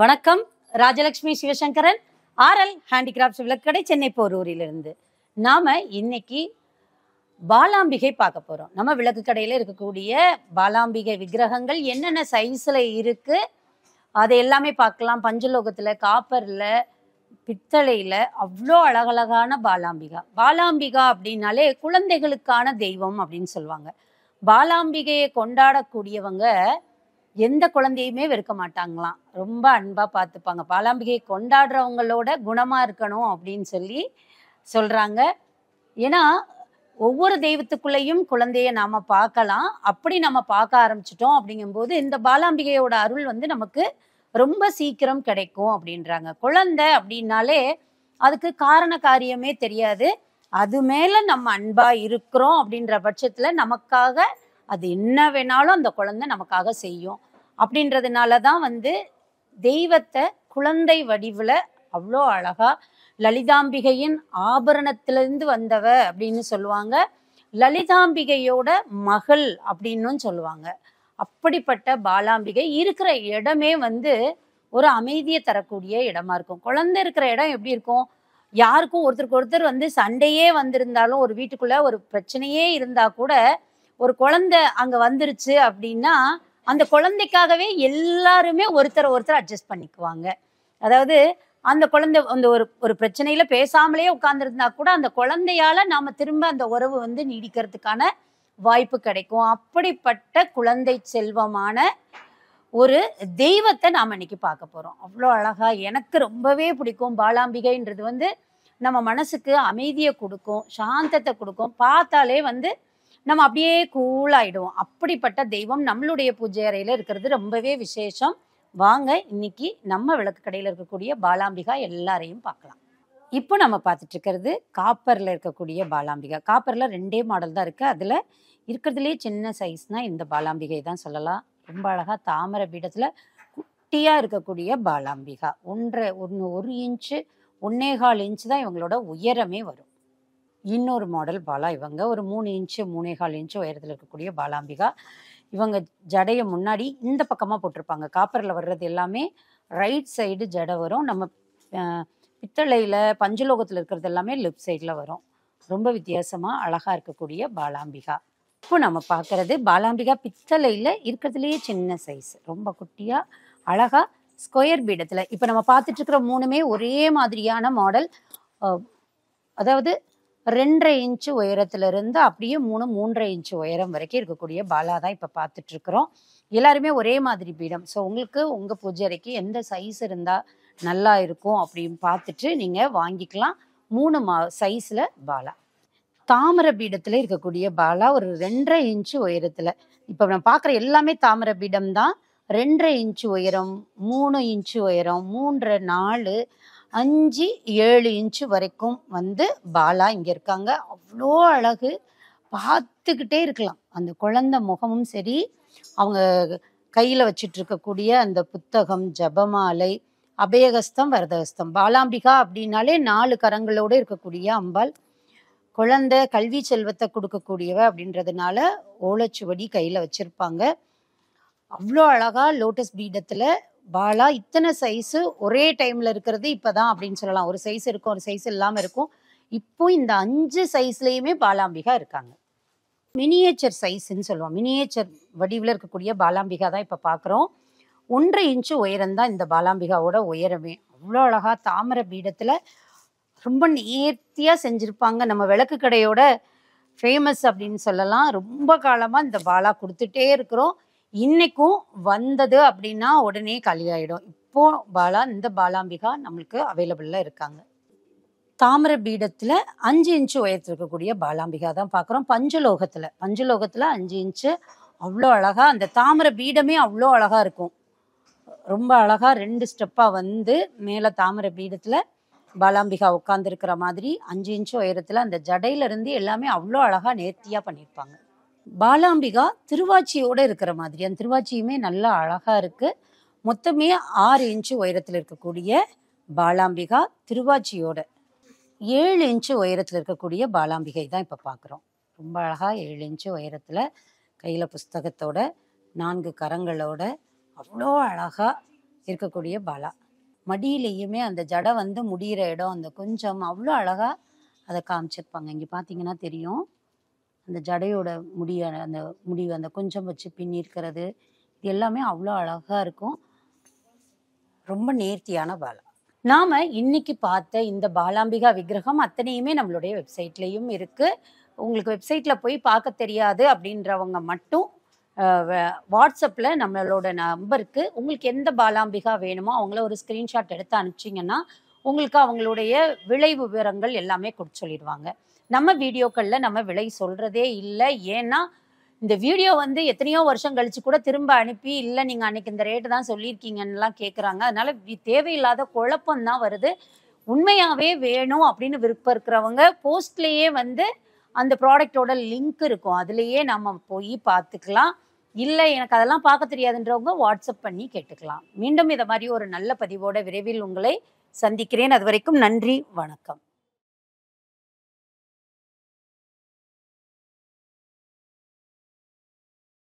வணக்கம் Rajalakshmi Sivasankaran RL handicrafts விளக்கடை சென்னை போரூரிலிருந்து நாம் இன்னைக்கு பாலாம்பிகை பார்க்க போகிறோம் நம்ம விளக்கு கடையில் இருக்கக்கூடிய பாலாம்பிகை விக்கிரகங்கள் என்னென்ன சைஸில் இருக்குது அதை எல்லாமே பார்க்கலாம் பஞ்சலோகத்தில் காப்பரில் பித்தளையில் அவ்வளோ அழகழகான பாலாம்பிகா பாலாம்பிகா அப்படின்னாலே குழந்தைகளுக்கான தெய்வம் அப்படின்னு சொல்லுவாங்க பாலாம்பிகையை கொண்டாடக்கூடியவங்க எந்த குழந்தையுமே வெறுக்க மாட்டாங்களாம் ரொம்ப அன்பாக பார்த்துப்பாங்க பாலாம்பிகையை கொண்டாடுறவங்களோட குணமாக இருக்கணும் அப்படின்னு சொல்லி சொல்கிறாங்க ஏன்னா ஒவ்வொரு தெய்வத்துக்குள்ளேயும் குழந்தைய நாம் பார்க்கலாம் அப்படி நம்ம பார்க்க ஆரம்பிச்சிட்டோம் அப்படிங்கும்போது இந்த பாலாம்பிகையோட அருள் வந்து நமக்கு ரொம்ப சீக்கிரம் கிடைக்கும் அப்படின்றாங்க குழந்தை அப்படின்னாலே அதுக்கு காரண காரியமே தெரியாது அது மேலே நம்ம அன்பாக இருக்கிறோம் அப்படின்ற பட்சத்தில் நமக்காக அது என்ன வேணாலும் அந்த குழந்தை நமக்காக செய்யும் அப்படின்றதுனால தான் வந்து தெய்வத்தை குழந்தை வடிவில் அவ்வளோ அழகாக லலிதாம்பிகையின் ஆபரணத்திலிருந்து வந்தவ அப்படின்னு சொல்லுவாங்க லலிதாம்பிகையோட மகள் அப்படின்னும் சொல்லுவாங்க அப்படிப்பட்ட பாலாம்பிகை இருக்கிற இடமே வந்து ஒரு அமைதியை தரக்கூடிய இடமா இருக்கும் குழந்தை இருக்கிற இடம் எப்படி இருக்கும் யாருக்கும் ஒருத்தருக்கு ஒருத்தர் வந்து சண்டையே வந்திருந்தாலும் ஒரு வீட்டுக்குள்ள ஒரு பிரச்சனையே இருந்தா கூட ஒரு குழந்தை அங்க வந்துருச்சு அப்படின்னா அந்த குழந்தைக்காகவே எல்லாருமே ஒருத்தர் ஒருத்தர் அட்ஜஸ்ட் பண்ணிக்குவாங்க அதாவது அந்த குழந்தை அந்த ஒரு ஒரு பிரச்சனையில பேசாமலே உட்காந்துருந்தா கூட அந்த குழந்தையால நாம திரும்ப அந்த உறவு வந்து நீடிக்கிறதுக்கான வாய்ப்பு கிடைக்கும் அப்படிப்பட்ட குழந்தை செல்வமான ஒரு தெய்வத்தை நாம் இன்னைக்கு பார்க்க போகிறோம் அவ்வளோ அழகாக எனக்கு ரொம்பவே பிடிக்கும் பாலாம்பிகைன்றது வந்து நம்ம மனசுக்கு அமைதியை கொடுக்கும் சாந்தத்தை கொடுக்கும் பார்த்தாலே வந்து நம்ம அப்படியே கூலாயிடுவோம் அப்படிப்பட்ட தெய்வம் நம்மளுடைய பூஜை அறையில் இருக்கிறது ரொம்பவே விசேஷம் வாங்க இன்னைக்கு நம்ம விளக்கு கடையில் இருக்கக்கூடிய பாலாம்பிகா எல்லாரையும் பார்க்கலாம் இப்போ நம்ம பார்த்துட்டு இருக்கிறது காப்பரில் இருக்கக்கூடிய பாலாம்பிகா காப்பரில் ரெண்டே மாடல் தான் இருக்குது அதில் இருக்கிறதுலே சின்ன சைஸ்னால் இந்த பாலாம்பிகை தான் சொல்லலாம் ரொம்ப அழகாக தாமரை பீடத்தில் குட்டியாக இருக்கக்கூடிய பாலாம்பிகா ஒன்றரை ஒன்று ஒரு இன்ச்சு கால் இன்ச்சு தான் இவங்களோட உயரமே வரும் இன்னொரு மாடல் பாலா இவங்க ஒரு மூணு இன்ச்சு மூணே கால் இன்ச்சு உயரத்தில் இருக்கக்கூடிய பாலாம்பிகா இவங்க ஜடையை முன்னாடி இந்த பக்கமாக போட்டிருப்பாங்க காப்பரில் வர்றது எல்லாமே ரைட் சைடு ஜடை வரும் நம்ம பித்தளையில் பஞ்சலோகத்தில் இருக்கிறது எல்லாமே லெஃப்ட் சைடில் வரும் ரொம்ப வித்தியாசமாக அழகாக இருக்கக்கூடிய பாலாம்பிகா இப்போ நம்ம பார்க்குறது பாலாம்பிகா பித்தளையில் இருக்கிறதுலையே சின்ன சைஸ் ரொம்ப குட்டியாக அழகாக ஸ்கொயர் பீடத்தில் இப்போ நம்ம இருக்கிற மூணுமே ஒரே மாதிரியான மாடல் அதாவது ரெண்டரை இன்ச்சு உயரத்துலேருந்து அப்படியே மூணு மூன்றரை இன்ச்சு உயரம் வரைக்கும் இருக்கக்கூடிய பாலா தான் இப்போ பார்த்துட்ருக்குறோம் எல்லாருமே ஒரே மாதிரி பீடம் ஸோ உங்களுக்கு உங்கள் பூஜைக்கு எந்த சைஸ் இருந்தால் நல்லா இருக்கும் அப்படின்னு பார்த்துட்டு நீங்கள் வாங்கிக்கலாம் மூணு மா சைஸில் பாலா தாமரை பீடத்தில் இருக்கக்கூடிய பாலா ஒரு ரெண்டரை இன்ச்சு உயரத்தில் இப்போ நான் பார்க்குற எல்லாமே தாமரை பீடம் தான் ரெண்டரை இன்ச்சு உயரம் மூணு இன்ச்சு உயரம் மூன்று நாலு அஞ்சு ஏழு இன்ச்சு வரைக்கும் வந்து பாலா இங்கே இருக்காங்க அவ்வளோ அழகு பார்த்துக்கிட்டே இருக்கலாம் அந்த குழந்த முகமும் சரி அவங்க கையில் வச்சிட்டு இருக்கக்கூடிய அந்த புத்தகம் ஜபமாலை அபயகஸ்தம் வரதகஸ்தம் பாலாம்பிகா அப்படின்னாலே நாலு கரங்களோடு இருக்கக்கூடிய அம்பாள் குழந்தை கல்வி செல்வத்தை கொடுக்கக்கூடியவ அப்படின்றதுனால ஓலைச்சுவடி கையில் வச்சுருப்பாங்க அவ்வளோ அழகாக லோட்டஸ் பீடத்தில் பாலா இத்தனை சைஸு ஒரே டைமில் இருக்கிறது இப்போ தான் அப்படின்னு சொல்லலாம் ஒரு சைஸ் இருக்கும் ஒரு சைஸ் இல்லாமல் இருக்கும் இப்போ இந்த அஞ்சு சைஸ்லேயுமே பாலாம்பிகா இருக்காங்க மினியேச்சர் சைஸ்ன்னு சொல்லுவோம் மினியேச்சர் வடிவில் இருக்கக்கூடிய பாலாம்பிகா தான் இப்போ பார்க்குறோம் ஒன்றரை இன்ச்சு உயரம்தான் இந்த பாலாம்பிகாவோட உயரமே அவ்வளோ அழகாக தாமரை பீடத்தில் ரொம்ப நேர்த்தியாக செஞ்சுருப்பாங்க நம்ம விளக்கு கடையோட ஃபேமஸ் அப்படின்னு சொல்லலாம் ரொம்ப காலமாக இந்த பாலா கொடுத்துட்டே இருக்கிறோம் இன்னைக்கும் வந்தது அப்படின்னா உடனே காலியாயிடும் இப்போ பாலா இந்த பாலாம்பிகா நம்மளுக்கு அவைலபிளில் இருக்காங்க தாமிர பீடத்தில் அஞ்சு இன்ச்சு உயர்த்திருக்கக்கூடிய பாலாம்பிகா தான் பார்க்குறோம் பஞ்சலோகத்தில் பஞ்சலோகத்தில் அஞ்சு இன்ச்சு அவ்வளோ அழகாக அந்த தாமிர பீடமே அவ்வளோ அழகாக இருக்கும் ரொம்ப அழகாக ரெண்டு ஸ்டெப்பாக வந்து மேலே தாமிர பீடத்தில் பாலாம்பிகா உட்காந்துருக்கிற மாதிரி அஞ்சு இன்ச்சு உயரத்தில் அந்த இருந்து எல்லாமே அவ்வளோ அழகாக நேர்த்தியாக பண்ணியிருப்பாங்க பாலாம்பிகா திருவாச்சியோட இருக்கிற மாதிரி அந்த திருவாச்சியுமே நல்லா அழகாக இருக்குது மொத்தமே ஆறு இன்ச்சு உயரத்தில் இருக்கக்கூடிய பாலாம்பிகா திருவாச்சியோட ஏழு இன்ச்சு உயரத்தில் இருக்கக்கூடிய பாலாம்பிகை தான் இப்போ பார்க்குறோம் ரொம்ப அழகாக ஏழு இன்ச்சு உயரத்தில் கையில் புஸ்தகத்தோட நான்கு கரங்களோட அவ்வளோ அழகாக இருக்கக்கூடிய பாலா மடியிலையுமே அந்த ஜடை வந்து முடிகிற இடம் அந்த கொஞ்சம் அவ்வளோ அழகாக அதை காமிச்சிருப்பாங்க இங்கே பார்த்தீங்கன்னா தெரியும் அந்த ஜடையோட முடிய அந்த முடிவு அந்த கொஞ்சம் வச்சு பின்னி இருக்கிறது இது எல்லாமே அவ்வளோ அழகாக இருக்கும் ரொம்ப நேர்த்தியான பாலா நாம் இன்னைக்கு பார்த்த இந்த பாலாம்பிகா விக்கிரகம் அத்தனையுமே நம்மளுடைய வெப்சைட்லேயும் இருக்குது உங்களுக்கு வெப்சைட்டில் போய் பார்க்க தெரியாது அப்படின்றவங்க மட்டும் வாட்ஸ்அப்பில் நம்மளோட நம்பருக்கு உங்களுக்கு எந்த பாலாம்பிகா வேணுமோ அவங்கள ஒரு ஸ்க்ரீன்ஷாட் எடுத்து அனுப்பிச்சிங்கன்னா உங்களுக்கு அவங்களுடைய விளை விவரங்கள் எல்லாமே கொடுத்து சொல்லிடுவாங்க நம்ம வீடியோக்களில் நம்ம விலை சொல்கிறதே இல்லை ஏன்னா இந்த வீடியோ வந்து எத்தனையோ வருஷம் கழிச்சு கூட திரும்ப அனுப்பி இல்லை நீங்கள் அன்னைக்கு இந்த ரேட்டு தான் சொல்லியிருக்கீங்கன்னெலாம் கேட்குறாங்க அதனால தேவையில்லாத குழப்பம் தான் வருது உண்மையாகவே வேணும் அப்படின்னு விருப்பம் இருக்கிறவங்க போஸ்ட்லேயே வந்து அந்த ப்ராடக்டோட லிங்க் இருக்கும் அதுலேயே நம்ம போய் பார்த்துக்கலாம் இல்லை எனக்கு அதெல்லாம் பார்க்க தெரியாதுன்றவங்க வாட்ஸ்அப் பண்ணி கேட்டுக்கலாம் மீண்டும் இதை மாதிரி ஒரு நல்ல பதிவோட விரைவில் உங்களை சந்திக்கிறேன் அது வரைக்கும் நன்றி வணக்கம்